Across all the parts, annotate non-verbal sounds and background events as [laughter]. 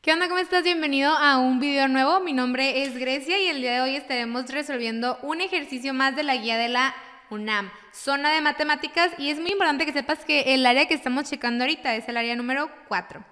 ¿Qué onda? ¿Cómo estás? Bienvenido a un video nuevo. Mi nombre es Grecia y el día de hoy estaremos resolviendo un ejercicio más de la guía de la UNAM, zona de matemáticas, y es muy importante que sepas que el área que estamos checando ahorita es el área número 4.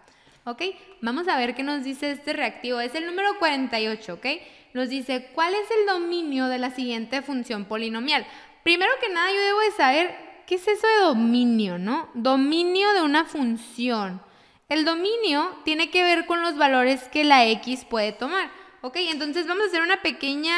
¿Ok? Vamos a ver qué nos dice este reactivo. Es el número 48, ¿ok? Nos dice, ¿cuál es el dominio de la siguiente función polinomial? Primero que nada, yo debo de saber qué es eso de dominio, ¿no? Dominio de una función. El dominio tiene que ver con los valores que la X puede tomar. Ok, entonces vamos a hacer una pequeña,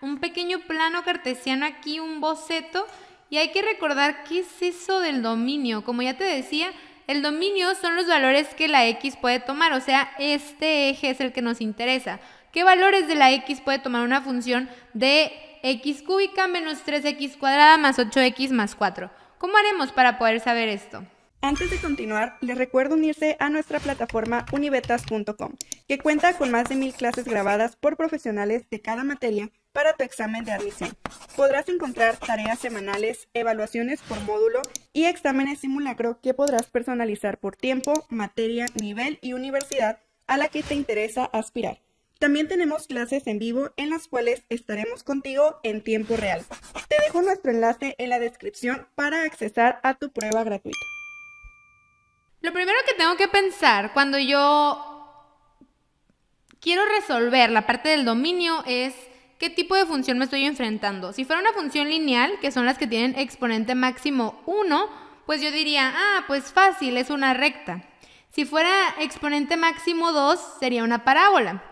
un pequeño plano cartesiano aquí, un boceto. Y hay que recordar qué es eso del dominio. Como ya te decía, el dominio son los valores que la X puede tomar. O sea, este eje es el que nos interesa. ¿Qué valores de la X puede tomar una función de x cúbica menos 3x cuadrada más 8x más 4? ¿Cómo haremos para poder saber esto? Antes de continuar, les recuerdo unirse a nuestra plataforma unibetas.com, que cuenta con más de mil clases grabadas por profesionales de cada materia para tu examen de admisión. Podrás encontrar tareas semanales, evaluaciones por módulo y exámenes simulacro que podrás personalizar por tiempo, materia, nivel y universidad a la que te interesa aspirar. También tenemos clases en vivo en las cuales estaremos contigo en tiempo real. Te dejo nuestro enlace en la descripción para accesar a tu prueba gratuita. Lo primero que tengo que pensar cuando yo quiero resolver la parte del dominio es qué tipo de función me estoy enfrentando. Si fuera una función lineal, que son las que tienen exponente máximo 1, pues yo diría, ah, pues fácil, es una recta. Si fuera exponente máximo 2, sería una parábola.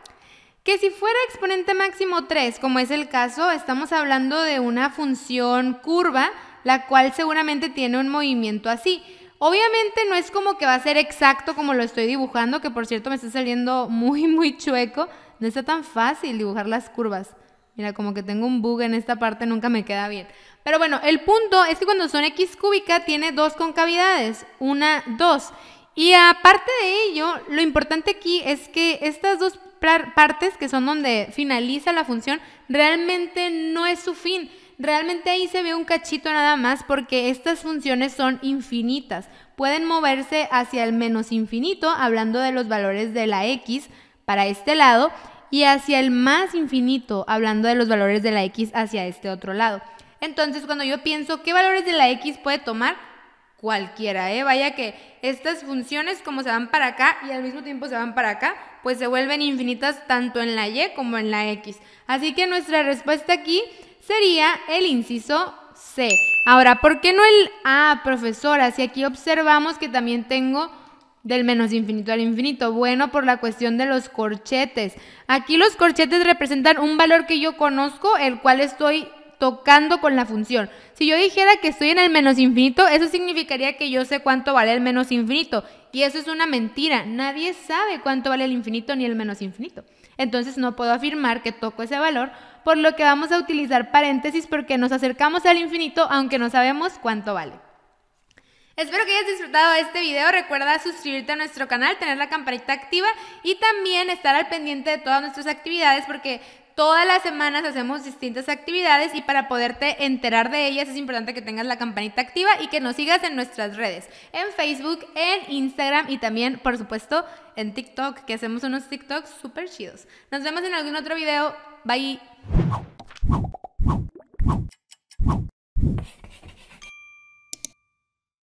Que si fuera exponente máximo 3, como es el caso, estamos hablando de una función curva, la cual seguramente tiene un movimiento así. Obviamente no es como que va a ser exacto como lo estoy dibujando, que por cierto me está saliendo [laughs] muy, muy chueco. No está tan fácil dibujar las curvas. Mira, como que tengo un bug en esta parte, nunca me queda bien. Pero bueno, el punto es que cuando son X cúbica tiene dos concavidades, una, dos. Y aparte de ello, lo importante aquí es que estas dos partes, que son donde finaliza la función, realmente no es su fin realmente ahí se ve un cachito nada más porque estas funciones son infinitas. Pueden moverse hacia el menos infinito, hablando de los valores de la x para este lado, y hacia el más infinito, hablando de los valores de la x hacia este otro lado. Entonces, cuando yo pienso qué valores de la x puede tomar, cualquiera, ¿eh? Vaya que estas funciones como se van para acá y al mismo tiempo se van para acá, pues se vuelven infinitas tanto en la Y como en la X. Así que nuestra respuesta aquí sería el inciso C. Ahora, ¿por qué no el A, profesora? Si aquí observamos que también tengo del menos infinito al infinito. Bueno, por la cuestión de los corchetes. Aquí los corchetes representan un valor que yo conozco, el cual estoy tocando con la función. Si yo dijera que estoy en el menos infinito, eso significaría que yo sé cuánto vale el menos infinito. Y eso es una mentira. Nadie sabe cuánto vale el infinito ni el menos infinito. Entonces no puedo afirmar que toco ese valor, por lo que vamos a utilizar paréntesis porque nos acercamos al infinito aunque no sabemos cuánto vale. Espero que hayas disfrutado este video. Recuerda suscribirte a nuestro canal, tener la campanita activa y también estar al pendiente de todas nuestras actividades porque todas las semanas hacemos distintas actividades y para poderte enterar de ellas es importante que tengas la campanita activa y que nos sigas en nuestras redes, en Facebook, en Instagram y también, por supuesto, en TikTok, que hacemos unos TikToks súper chidos. Nos vemos en algún otro video. Bye.